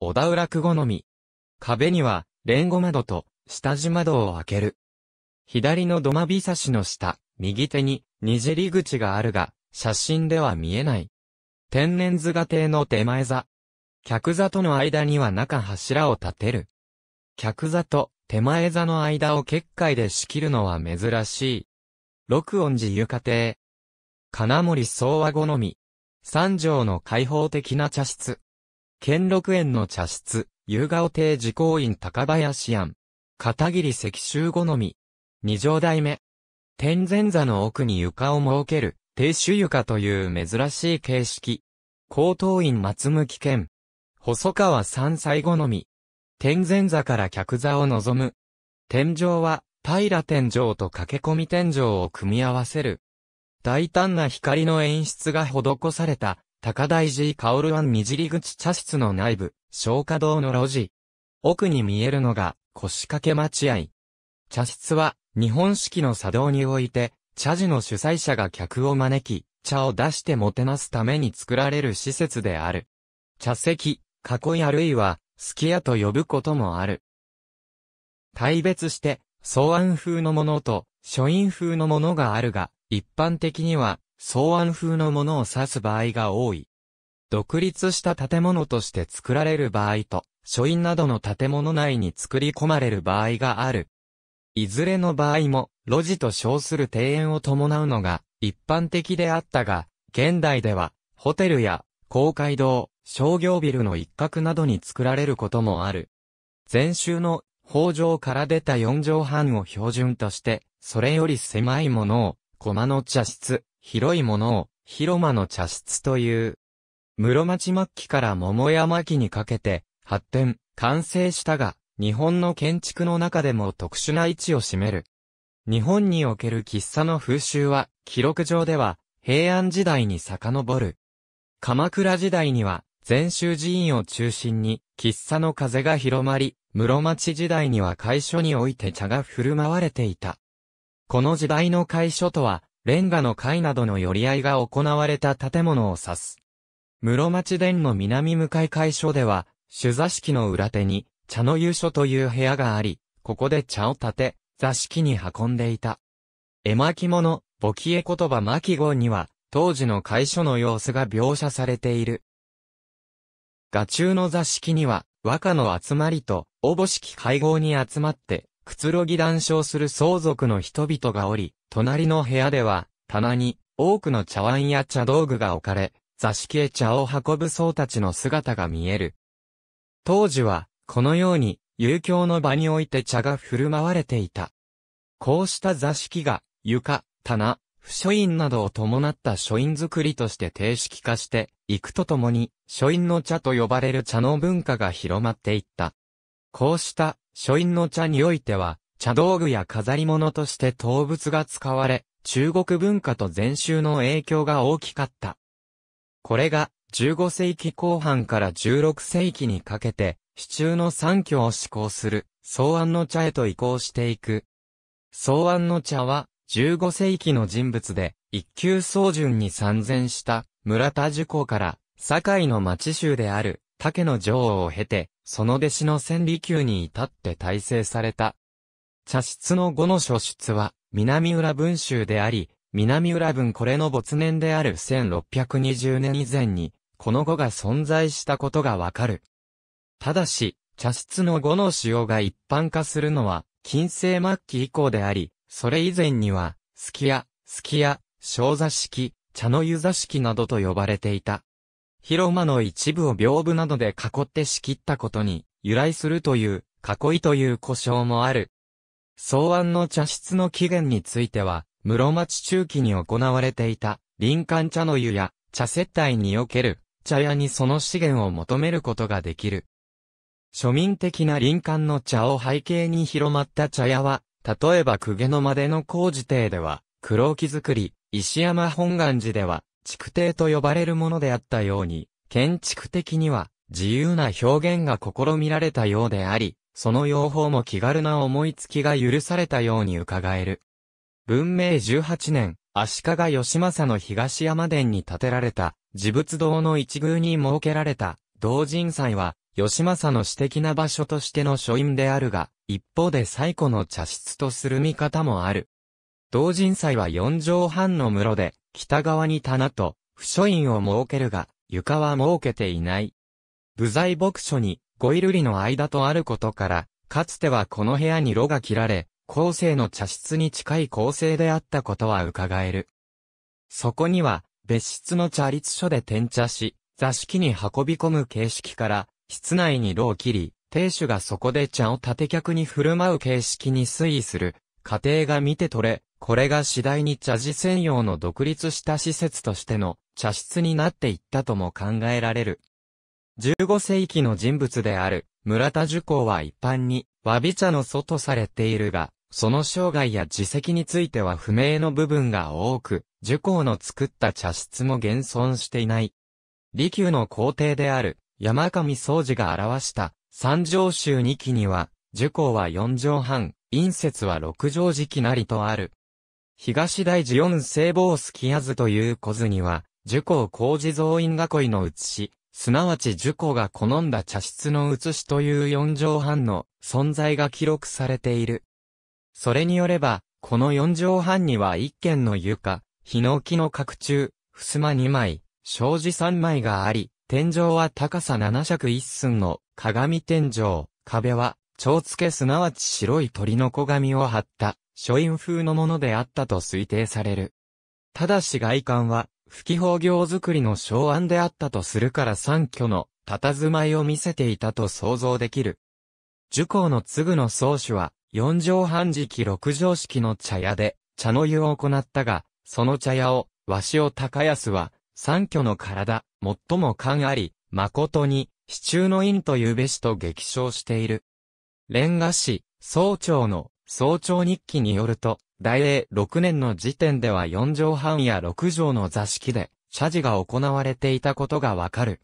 小田浦区好み。壁には、レンゴ窓と、下地窓を開ける。左の土間日差しの下、右手に、にじり口があるが、写真では見えない。天然図画亭の手前座。客座との間には中柱を立てる。客座と手前座の間を結界で仕切るのは珍しい。六音寺床亭。金森総和好み。三条の開放的な茶室。兼六園の茶室、夕顔亭自行院高林庵。片桐石州好み。二条代目。天前座の奥に床を設ける、亭主床という珍しい形式。高等院松向健。細川山歳好み。天前座から客座を望む。天井は、平天井と駆け込み天井を組み合わせる。大胆な光の演出が施された高台寺薫湾にじり口茶室の内部、消火道の路地。奥に見えるのが、腰掛け待合。茶室は、日本式の茶道において、茶事の主催者が客を招き、茶を出してもてなすために作られる施設である。茶席、囲いあるいは、すき家と呼ぶこともある。大別して、草案風のものと、書院風のものがあるが、一般的には、草案風のものを指す場合が多い。独立した建物として作られる場合と、書院などの建物内に作り込まれる場合がある。いずれの場合も、路地と称する庭園を伴うのが一般的であったが、現代では、ホテルや公会堂、商業ビルの一角などに作られることもある。前週の法上から出た4畳半を標準として、それより狭いものを、駒の茶室、広いものを広間の茶室という。室町末期から桃山期にかけて発展、完成したが、日本の建築の中でも特殊な位置を占める。日本における喫茶の風習は、記録上では、平安時代に遡る。鎌倉時代には、禅宗寺院を中心に、喫茶の風が広まり、室町時代には会所において茶が振る舞われていた。この時代の会所とは、レンガの貝などの寄り合いが行われた建物を指す。室町殿の南向かい会所では、主座敷の裏手に、茶の湯所という部屋があり、ここで茶を立て、座敷に運んでいた。絵巻物、簿記絵言葉巻号には、当時の会所の様子が描写されている。画中の座敷には、和歌の集まりと、おぼしき会合に集まって、くつろぎ談笑する相続の人々がおり、隣の部屋では、棚に、多くの茶碗や茶道具が置かれ、座敷へ茶を運ぶ僧たちの姿が見える。当時は、このように、遊興の場において茶が振る舞われていた。こうした座敷が、床、棚、不書院などを伴った書院作りとして定式化して、行くとともに、書院の茶と呼ばれる茶の文化が広まっていった。こうした、書院の茶においては、茶道具や飾り物として動物が使われ、中国文化と禅宗の影響が大きかった。これが15世紀後半から16世紀にかけて、市中の三教を施行する、草案の茶へと移行していく。草案の茶は、15世紀の人物で、一級草順に参戦した、村田樹光から、堺の町州である、竹の女王を経て、その弟子の千里宮に至って大成された、茶室の語の書出は、南浦文集であり、南浦文これの没年である1620年以前に、この語が存在したことがわかる。ただし、茶室の語の使用が一般化するのは、近世末期以降であり、それ以前には、すきや、すきや、小座敷、茶の湯座敷などと呼ばれていた。広間の一部を屏風などで囲って仕切ったことに由来するという、囲いという故障もある。草案の茶室の起源については、室町中期に行われていた、林間茶の湯や、茶接待における、茶屋にその資源を求めることができる。庶民的な林間の茶を背景に広まった茶屋は、例えば公家のまでの工事邸では、黒木造り、石山本願寺では、築堤と呼ばれるものであったように、建築的には自由な表現が試みられたようであり、その用法も気軽な思いつきが許されたように伺える。文明18年、足利義政の東山殿に建てられた、自仏堂の一宮に設けられた、同人祭は、義政の私的な場所としての書院であるが、一方で最古の茶室とする見方もある。同人祭は四畳半の室で、北側に棚と、不書院を設けるが、床は設けていない。部材牧書に、ゴイルリの間とあることから、かつてはこの部屋に炉が切られ、後世の茶室に近い構成であったことは伺える。そこには、別室の茶律所で転茶し、座敷に運び込む形式から、室内に炉を切り、亭主がそこで茶を縦客に振る舞う形式に推移する、過程が見て取れ、これが次第に茶事専用の独立した施設としての茶室になっていったとも考えられる。15世紀の人物である村田樹光は一般に、わび茶の祖とされているが、その生涯や自責については不明の部分が多く、樹光の作った茶室も現存していない。利休の皇帝である山上宗治が表した三条州二期には、樹光は四条半、陰節は六条時期なりとある。東大寺四聖坊スキヤ図という小図には、樹光工事増員囲いの写し、すなわち受子が好んだ茶室の写しという四畳半の存在が記録されている。それによれば、この四畳半には一軒の床、ヒノキの角柱、襖二枚、障子三枚があり、天井は高さ七尺一寸の鏡天井、壁は、蝶付すなわち白い鳥の子紙を貼った、書院風のものであったと推定される。ただし外観は、不記法行作りの昭案であったとするから三挙の佇まいを見せていたと想像できる。受講の次の宗主は、四畳半期六畳式の茶屋で、茶の湯を行ったが、その茶屋を、しを高安は、三挙の体、最も勘あり、誠に、支柱の院というべしと激称している。連賀市総長の、総長日記によると、大英6年の時点では4畳半や6畳の座敷で、謝辞が行われていたことがわかる。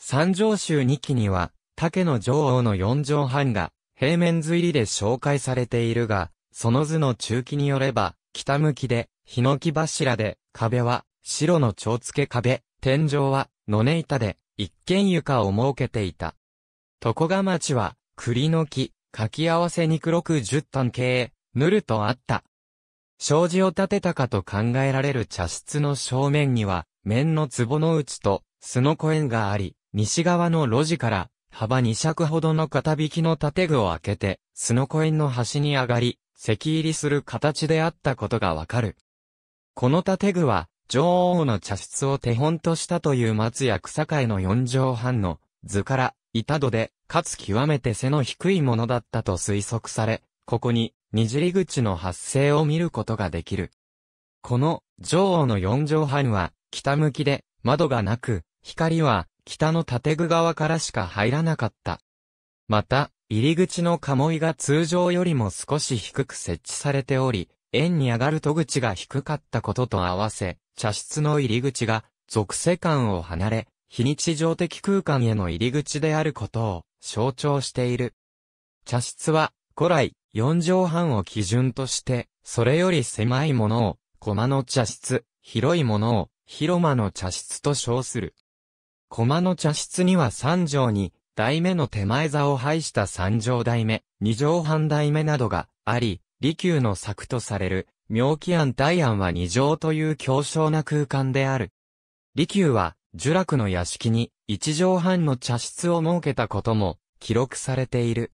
三条州2期には、竹の女王の4畳半が、平面図入りで紹介されているが、その図の中期によれば、北向きで、ヒノキ柱で、壁は、白の蝶付壁、天井は、のね板で、一軒床を設けていた。床賀町は、栗の木、書き合わせに黒く十単形、ぬるとあった。障子を立てたかと考えられる茶室の正面には、面の壺の内と、巣の小園があり、西側の路地から、幅2尺ほどの片引きの建具を開けて、巣の小園の端に上がり、席入りする形であったことがわかる。この建具は、女王の茶室を手本としたという松や草界の四畳半の図から、板戸で、かつ極めて背の低いものだったと推測され、ここににじり口の発生を見ることができる。この、上央の四畳半は、北向きで、窓がなく、光は、北の建具側からしか入らなかった。また、入り口の鴨居が通常よりも少し低く設置されており、円に上がる戸口が低かったことと合わせ、茶室の入り口が、属世間を離れ、非日常的空間への入り口であることを象徴している。茶室は古来4畳半を基準として、それより狭いものを、駒の茶室、広いものを、広間の茶室と称する。駒の茶室には3畳に、台目の手前座を配した3畳台目、2畳半台目などがあり、利休の作とされる、妙気庵大庵は2畳という強小な空間である。利休は、呪楽の屋敷に、1畳半の茶室を設けたことも、記録されている。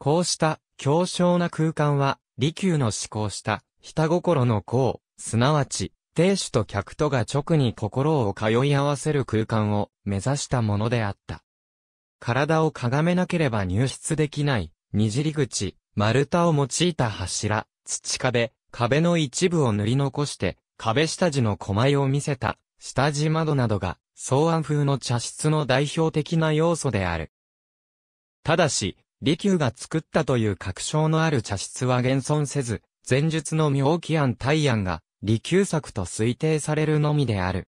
こうした強小な空間は、利休の思考した、下心の項、すなわち、亭主と客とが直に心を通い合わせる空間を目指したものであった。体をかがめなければ入室できない、にじり口、丸太を用いた柱、土壁、壁の一部を塗り残して、壁下地の狛江を見せた、下地窓などが、草案風の茶室の代表的な要素である。ただし、利休が作ったという確証のある茶室は現存せず、前述の妙気庵大案が利休作と推定されるのみである。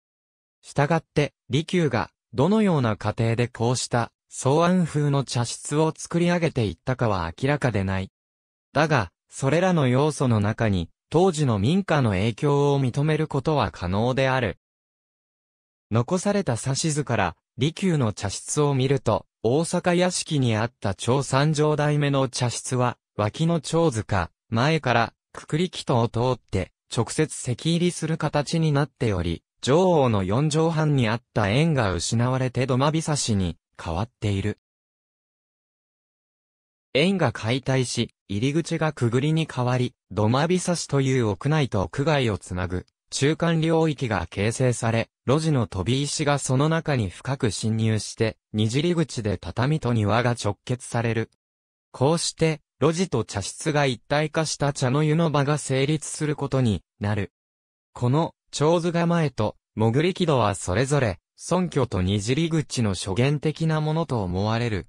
したがって、利休がどのような過程でこうした草案風の茶室を作り上げていったかは明らかでない。だが、それらの要素の中に、当時の民家の影響を認めることは可能である。残された指図から、利休の茶室を見ると、大阪屋敷にあった長三条代目の茶室は、脇の長塚、前から、くくり木戸を通って、直接席入りする形になっており、女王の四畳半にあった縁が失われて土間さしに変わっている。縁が解体し、入り口がくぐりに変わり、土間さしという屋内と屋外をつなぐ中間領域が形成され、路地の飛び石がその中に深く侵入して、にじり口で畳と庭が直結される。こうして、路地と茶室が一体化した茶の湯の場が成立することになる。この、蝶図構えと、潜り木戸はそれぞれ、尊虚とにじり口の諸言的なものと思われる。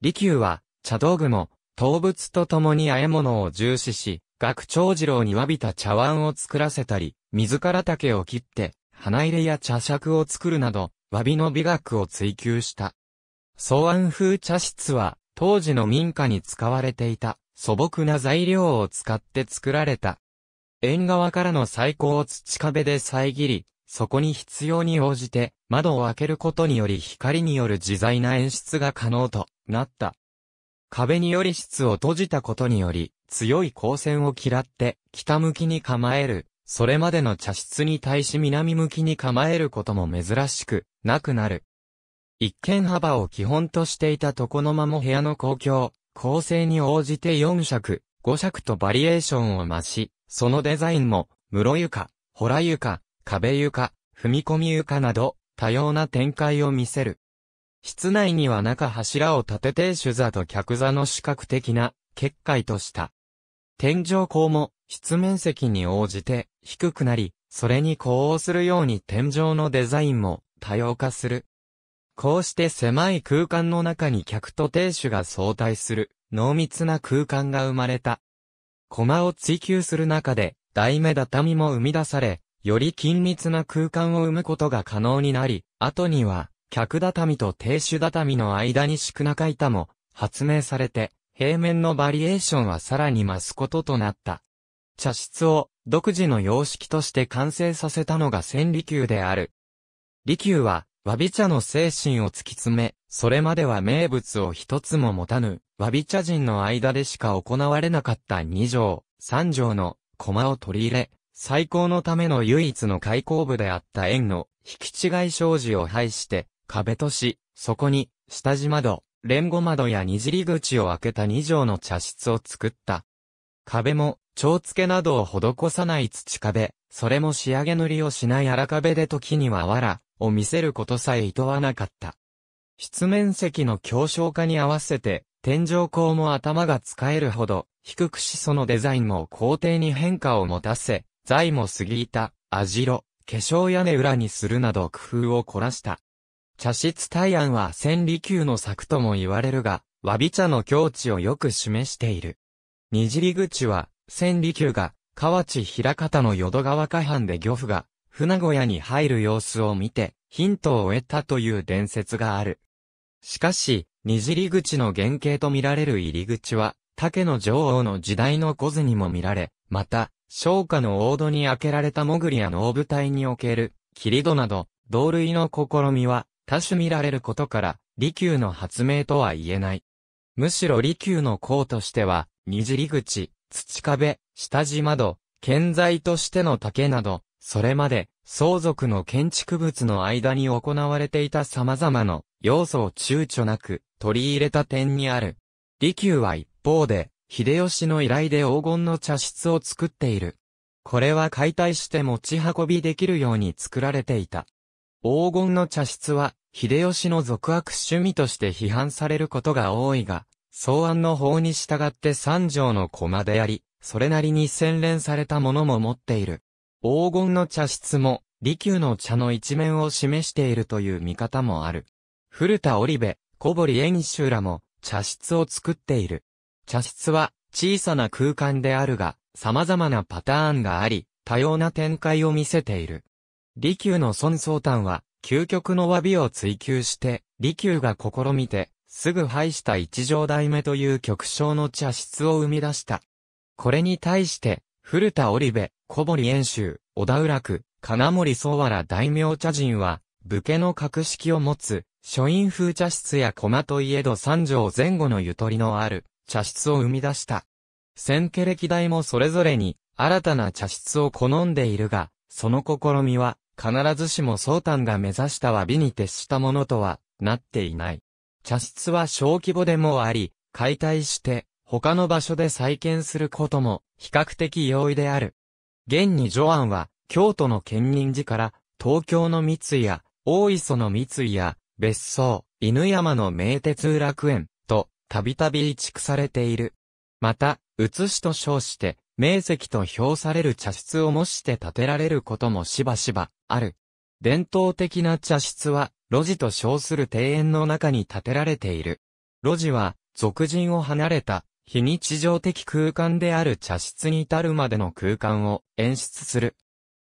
利休は、茶道具も、動物と共に和え物を重視し、学長次郎に詫びた茶碗を作らせたり、自ら竹を切って、花入れや茶尺を作るなど、詫びの美学を追求した。草案風茶室は、当時の民家に使われていた素朴な材料を使って作られた。縁側からの最高を土壁で遮り、そこに必要に応じて窓を開けることにより光による自在な演出が可能となった。壁により室を閉じたことにより、強い光線を嫌って、北向きに構える、それまでの茶室に対し南向きに構えることも珍しく、なくなる。一見幅を基本としていた床の間も部屋の公共、構成に応じて4尺、5尺とバリエーションを増し、そのデザインも、室床、ほら床、壁床、踏み込み床など、多様な展開を見せる。室内には中柱を立てて主座と客座の視覚的な結界とした。天井高も、室面積に応じて低くなり、それに呼応するように天井のデザインも多様化する。こうして狭い空間の中に客と亭主が相対する濃密な空間が生まれた。駒を追求する中で、大目畳も生み出され、より緊密な空間を生むことが可能になり、後には、客畳と亭主畳の間に宿中板も発明されて、平面のバリエーションはさらに増すこととなった。茶室を独自の様式として完成させたのが千里宮である。利休は、わび茶の精神を突き詰め、それまでは名物を一つも持たぬ、わび茶人の間でしか行われなかった二条、三条の駒を取り入れ、最高のための唯一の開口部であった円の引き違い障子を排して、壁とし、そこに、下地窓、レンゴ窓やにじり口を開けた2畳の茶室を作った。壁も、蝶付けなどを施さない土壁、それも仕上げ塗りをしない荒壁で時には藁を見せることさえ厭わなかった。室面積の強小化に合わせて、天井高も頭が使えるほど、低くしそのデザインも工程に変化を持たせ、材も過ぎた、網代、化粧屋根裏にするなど工夫を凝らした。茶室大安は千里宮の作とも言われるが、わび茶の境地をよく示している。にじり口は、千里宮が、河内平方の淀川河畔で漁夫が、船小屋に入る様子を見て、ヒントを得たという伝説がある。しかし、にじり口の原型とみられる入り口は、竹の女王の時代の小図にも見られ、また、昇華の王道に開けられた潜りや能舞台における、霧戸など、同類の試みは、多種見られることから、利休の発明とは言えない。むしろ利休の功としては、虹口、土壁、下地窓、建材としての竹など、それまで相続の建築物の間に行われていた様々な要素を躊躇なく取り入れた点にある。利休は一方で、秀吉の依頼で黄金の茶室を作っている。これは解体して持ち運びできるように作られていた。黄金の茶室は、秀吉の俗悪趣味として批判されることが多いが、草案の法に従って三条の駒であり、それなりに洗練されたものも持っている。黄金の茶室も、利休の茶の一面を示しているという見方もある。古田織部、小堀遠州らも、茶室を作っている。茶室は、小さな空間であるが、様々なパターンがあり、多様な展開を見せている。利休の孫宗丹は、究極の詫びを追求して、利休が試みて、すぐ廃した一条大目という極小の茶室を生み出した。これに対して、古田織部、小堀遠州、小田浦区、金森宗原大名茶人は、武家の格式を持つ、書院風茶室や駒といえど三条前後のゆとりのある、茶室を生み出した。先家歴代もそれぞれに、新たな茶室を好んでいるが、その試みは、必ずしも宗丹が目指したは美に徹したものとはなっていない。茶室は小規模でもあり、解体して他の場所で再建することも比較的容易である。現にジョアンは京都の建仁寺から東京の三井や大磯の三井や別荘、犬山の名鉄楽園とたびたび移築されている。また、写しと称して名石と評される茶室を模して建てられることもしばしばある。伝統的な茶室は、路地と称する庭園の中に建てられている。路地は、俗人を離れた、非日常的空間である茶室に至るまでの空間を演出する。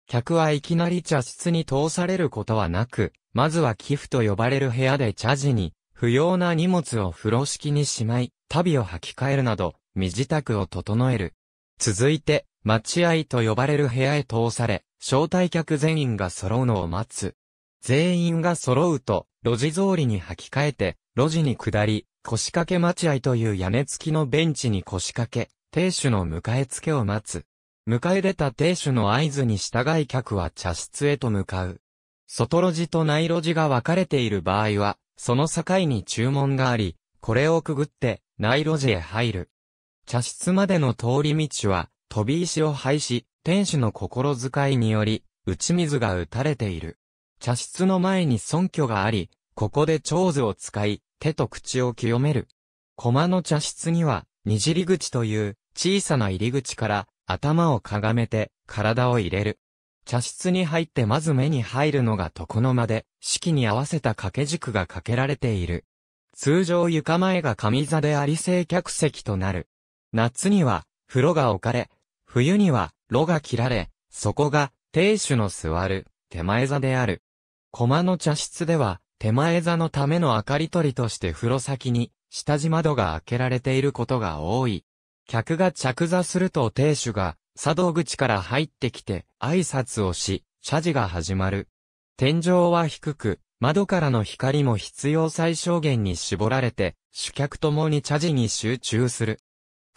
客はいきなり茶室に通されることはなく、まずは寄付と呼ばれる部屋で茶事に、不要な荷物を風呂敷にしまい、足袋を履き替えるなど、身支度を整える。続いて、待合と呼ばれる部屋へ通され、招待客全員が揃うのを待つ。全員が揃うと、路地通りに履き替えて、路地に下り、腰掛け待合という屋根付きのベンチに腰掛け、亭主の迎え付けを待つ。迎え出た亭主の合図に従い客は茶室へと向かう。外路地と内路地が分かれている場合は、その境に注文があり、これをくぐって、内路地へ入る。茶室までの通り道は、飛び石を廃し、天使の心遣いにより、打ち水が打たれている。茶室の前に尊虚があり、ここで長図を使い、手と口を清める。駒の茶室には、にじり口という小さな入り口から頭をかがめて体を入れる。茶室に入ってまず目に入るのが床の間で、式に合わせた掛け軸が掛けられている。通常床前が上座であり正客席となる。夏には、風呂が置かれ、冬には、炉が切られ、そこが、亭主の座る、手前座である。駒の茶室では、手前座のための明かり取りとして風呂先に、下地窓が開けられていることが多い。客が着座すると亭主が、茶道口から入ってきて、挨拶をし、茶事が始まる。天井は低く、窓からの光も必要最小限に絞られて、主客ともに茶事に集中する。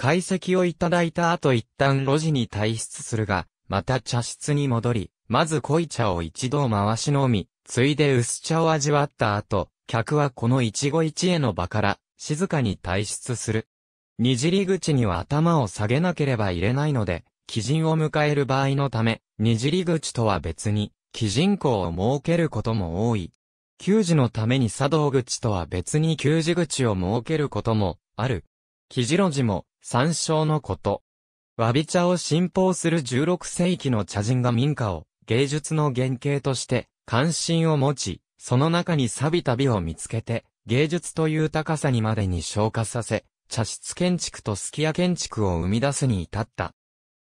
解析をいただいた後一旦路地に退出するが、また茶室に戻り、まず濃い茶を一度回し飲み、ついで薄茶を味わった後、客はこの一期一会の場から、静かに退出する。にじり口には頭を下げなければいれないので、基人を迎える場合のため、にじり口とは別に、基人口を設けることも多い。給仕のために茶道口とは別に給仕口を設けることも、ある。キジロジも、山椒のこと。わび茶を信奉する16世紀の茶人が民家を、芸術の原型として、関心を持ち、その中に錆びた美を見つけて、芸術という高さにまでに昇華させ、茶室建築とすき家建築を生み出すに至った。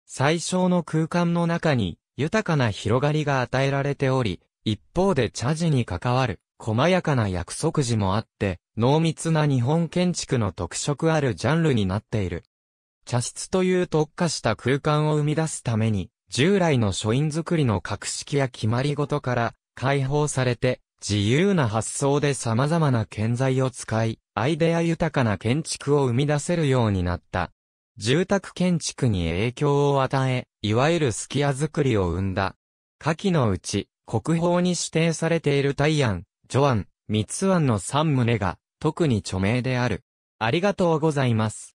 最小の空間の中に豊かな広がりが与えられており、一方で茶事に関わる細やかな約束時もあって、濃密な日本建築の特色あるジャンルになっている。茶室という特化した空間を生み出すために、従来の書院作りの格式や決まり事から解放されて、自由な発想で様々な建材を使い、アイデア豊かな建築を生み出せるようになった。住宅建築に影響を与え、いわゆるスキア作りを生んだ。下記のうち、国宝に指定されている大安、ジョアン、三つ庵の三棟が、特に著名である。ありがとうございます。